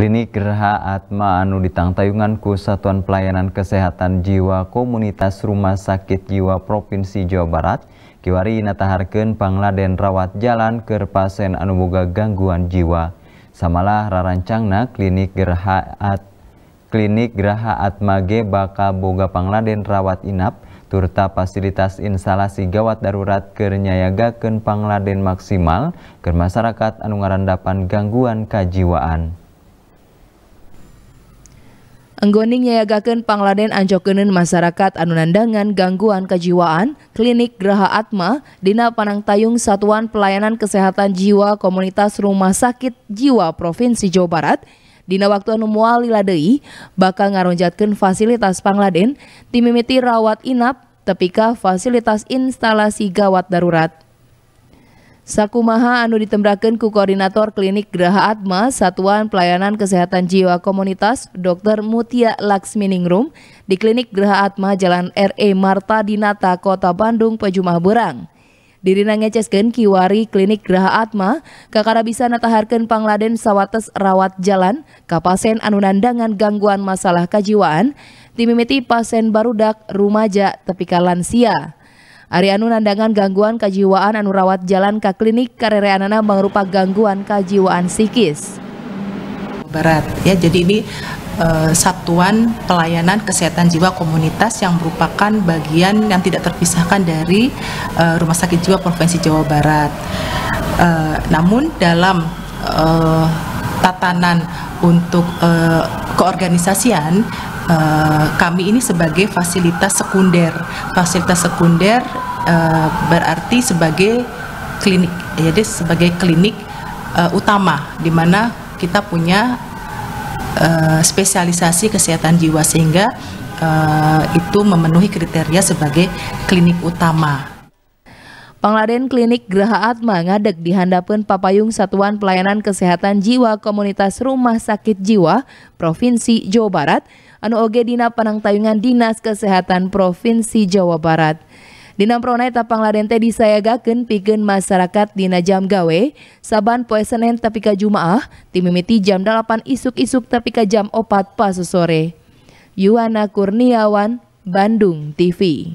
Klinik Gerha Atma anu ditangtayunganku Satuan Pelayanan Kesehatan Jiwa Komunitas Rumah Sakit Jiwa Provinsi Jawa Barat Kiwari Nataharken pangladen rawat jalan kerpasen anu boga gangguan jiwa samalah rarancangna Klinik Gerha At Klinik Gerha Atma G bakal boga pangladen rawat inap turta fasilitas instalasi gawat darurat kernyayagakeun pangladen maksimal ke masyarakat anu ngarandapan gangguan kajiwaan. Enggoning nyayagaken pangladen anjokenen masyarakat anunandangan gangguan kejiwaan, klinik Graha Atma, Dina Panangtayung Satuan Pelayanan Kesehatan Jiwa Komunitas Rumah Sakit Jiwa Provinsi Jawa Barat, Dina waktu anu mual bakal ngaronjatkeun fasilitas pangladen timimiti rawat inap tepika fasilitas instalasi gawat darurat. Sakumaha anu ditembrakan ku koordinator klinik Geraha Atma Satuan Pelayanan Kesehatan Jiwa Komunitas Dr. Mutia Laksminingrum di klinik Geraha Atma Jalan RE Marta Dinata Kota Bandung Pejumah Berang. Dirina ngeceskeun kiwari klinik Geraha Atma kakara bisa nataharkan pangladen sawates rawat jalan kapasen anunandangan anu nandangan gangguan masalah kajiwaan timimiti pasen barudak rumaja tepi lansia. Ari anu nandangan gangguan kejiwaan anu rawat jalan ke klinik karereanana mengrupa gangguan kejiwaan psikis. Barat ya jadi ini eh, satuan pelayanan kesehatan jiwa komunitas yang merupakan bagian yang tidak terpisahkan dari eh, Rumah Sakit Jiwa Provinsi Jawa Barat. Eh, namun dalam tatanan untuk keorganisasian uh, kami ini sebagai fasilitas sekunder. Fasilitas sekunder uh, berarti sebagai klinik, ya, jadi sebagai klinik uh, utama di mana kita punya uh, spesialisasi kesehatan jiwa sehingga uh, itu memenuhi kriteria sebagai klinik utama. Pangladen Klinik Graha Atma ngadeg dihandapeun papayung Satuan Pelayanan Kesehatan Jiwa Komunitas Rumah Sakit Jiwa Provinsi Jawa Barat anu oge dina panangtayungan Dinas Kesehatan Provinsi Jawa Barat. Dina prona eta Pangladen teh disayagakeun pikeun masyarakat dina jam gawe saban poe Senen tapi ka Jumaah timimiti jam 8 isuk-isuk tapi ka jam 4 pas sore. Yuwana Kurniawan, Bandung TV.